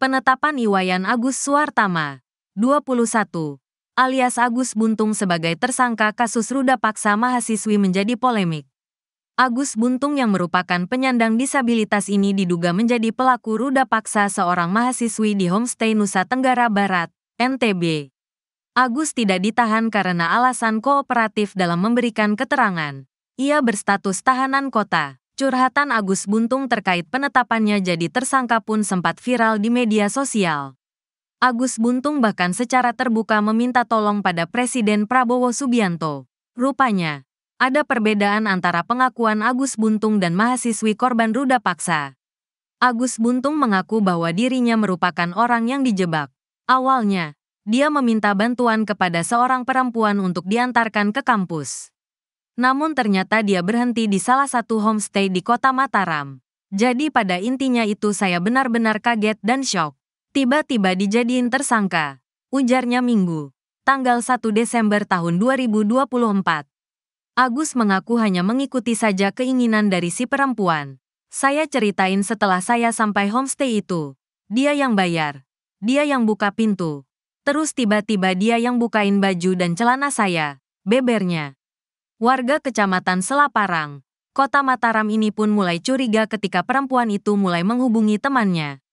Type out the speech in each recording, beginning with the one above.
penetapan Iwayan Agus Suartama, 21, alias Agus Buntung sebagai tersangka kasus ruda paksa mahasiswi menjadi polemik. Agus Buntung yang merupakan penyandang disabilitas ini diduga menjadi pelaku ruda paksa seorang mahasiswi di homestay Nusa Tenggara Barat, NTB. Agus tidak ditahan karena alasan kooperatif dalam memberikan keterangan. Ia berstatus tahanan kota. Curhatan Agus Buntung terkait penetapannya jadi tersangka pun sempat viral di media sosial. Agus Buntung bahkan secara terbuka meminta tolong pada Presiden Prabowo Subianto. Rupanya, ada perbedaan antara pengakuan Agus Buntung dan mahasiswi korban ruda paksa. Agus Buntung mengaku bahwa dirinya merupakan orang yang dijebak. Awalnya, dia meminta bantuan kepada seorang perempuan untuk diantarkan ke kampus. Namun ternyata dia berhenti di salah satu homestay di kota Mataram. Jadi pada intinya itu saya benar-benar kaget dan shock. Tiba-tiba dijadiin tersangka. Ujarnya Minggu, tanggal 1 Desember tahun 2024. Agus mengaku hanya mengikuti saja keinginan dari si perempuan. Saya ceritain setelah saya sampai homestay itu. Dia yang bayar. Dia yang buka pintu. Terus tiba-tiba dia yang bukain baju dan celana saya. Bebernya warga kecamatan Selaparang, kota Mataram ini pun mulai curiga ketika perempuan itu mulai menghubungi temannya.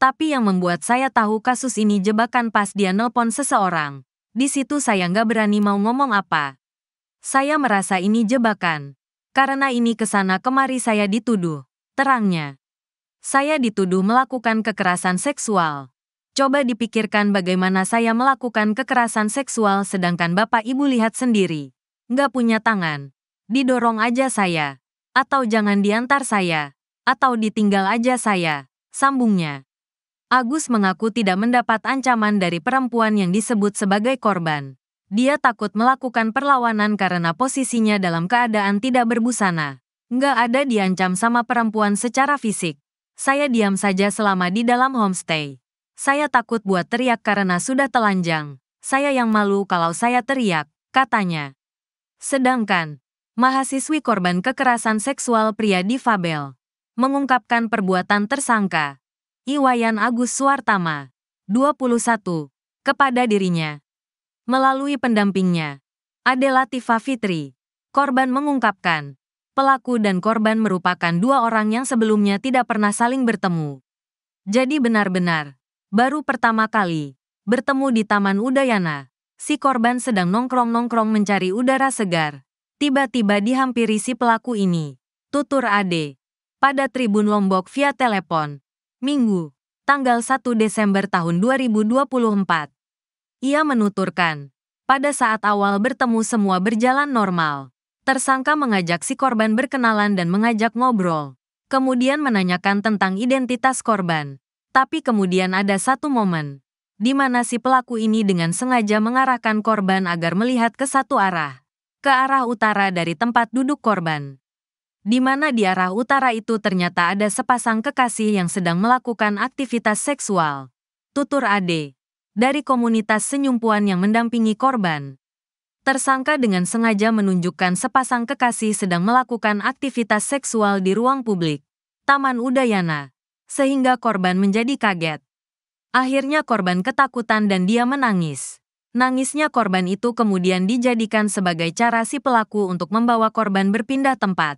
Tapi yang membuat saya tahu kasus ini jebakan pas dia nelpon seseorang. Di situ saya nggak berani mau ngomong apa. Saya merasa ini jebakan. Karena ini kesana kemari saya dituduh. Terangnya. Saya dituduh melakukan kekerasan seksual. Coba dipikirkan bagaimana saya melakukan kekerasan seksual sedangkan Bapak Ibu lihat sendiri nggak punya tangan. Didorong aja saya. Atau jangan diantar saya. Atau ditinggal aja saya. Sambungnya. Agus mengaku tidak mendapat ancaman dari perempuan yang disebut sebagai korban. Dia takut melakukan perlawanan karena posisinya dalam keadaan tidak berbusana. Nggak ada diancam sama perempuan secara fisik. Saya diam saja selama di dalam homestay. Saya takut buat teriak karena sudah telanjang. Saya yang malu kalau saya teriak, katanya. Sedangkan, mahasiswi korban kekerasan seksual pria di Fabel mengungkapkan perbuatan tersangka, Iwayan Agus Suartama, 21, kepada dirinya. Melalui pendampingnya, Adela Tifa Fitri, korban mengungkapkan, pelaku dan korban merupakan dua orang yang sebelumnya tidak pernah saling bertemu. Jadi benar-benar, baru pertama kali, bertemu di Taman Udayana si korban sedang nongkrong-nongkrong mencari udara segar. Tiba-tiba dihampiri si pelaku ini. Tutur Ade. Pada Tribun Lombok via telepon. Minggu, tanggal 1 Desember tahun 2024. Ia menuturkan, pada saat awal bertemu semua berjalan normal. Tersangka mengajak si korban berkenalan dan mengajak ngobrol. Kemudian menanyakan tentang identitas korban. Tapi kemudian ada satu momen di mana si pelaku ini dengan sengaja mengarahkan korban agar melihat ke satu arah, ke arah utara dari tempat duduk korban. Di mana di arah utara itu ternyata ada sepasang kekasih yang sedang melakukan aktivitas seksual. Tutur Ade, dari komunitas senyumpuan yang mendampingi korban. Tersangka dengan sengaja menunjukkan sepasang kekasih sedang melakukan aktivitas seksual di ruang publik, Taman Udayana, sehingga korban menjadi kaget. Akhirnya korban ketakutan dan dia menangis. Nangisnya korban itu kemudian dijadikan sebagai cara si pelaku untuk membawa korban berpindah tempat.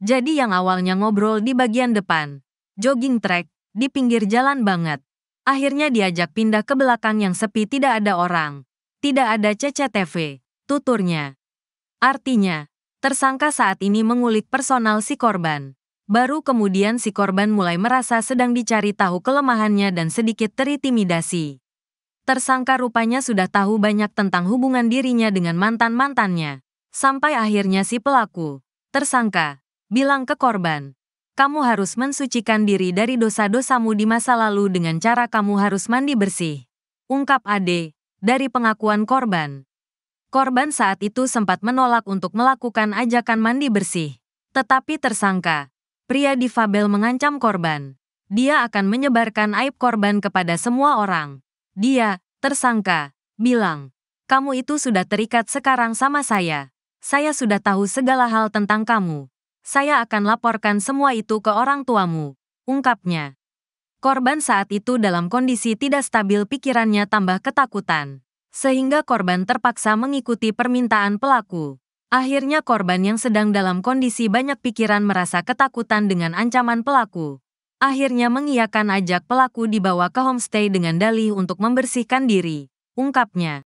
Jadi yang awalnya ngobrol di bagian depan, jogging track, di pinggir jalan banget. Akhirnya diajak pindah ke belakang yang sepi tidak ada orang. Tidak ada CCTV, tuturnya. Artinya, tersangka saat ini mengulik personal si korban. Baru kemudian si korban mulai merasa sedang dicari tahu kelemahannya dan sedikit terintimidasi. Tersangka rupanya sudah tahu banyak tentang hubungan dirinya dengan mantan-mantannya. Sampai akhirnya si pelaku, tersangka, bilang ke korban, kamu harus mensucikan diri dari dosa-dosamu di masa lalu dengan cara kamu harus mandi bersih. Ungkap Ade, dari pengakuan korban. Korban saat itu sempat menolak untuk melakukan ajakan mandi bersih. Tetapi tersangka, pria difabel mengancam korban. Dia akan menyebarkan aib korban kepada semua orang. Dia, tersangka, bilang, kamu itu sudah terikat sekarang sama saya. Saya sudah tahu segala hal tentang kamu. Saya akan laporkan semua itu ke orang tuamu, ungkapnya. Korban saat itu dalam kondisi tidak stabil pikirannya tambah ketakutan. Sehingga korban terpaksa mengikuti permintaan pelaku. Akhirnya korban yang sedang dalam kondisi banyak pikiran merasa ketakutan dengan ancaman pelaku. Akhirnya mengiyakan ajak pelaku dibawa ke homestay dengan dalih untuk membersihkan diri, ungkapnya.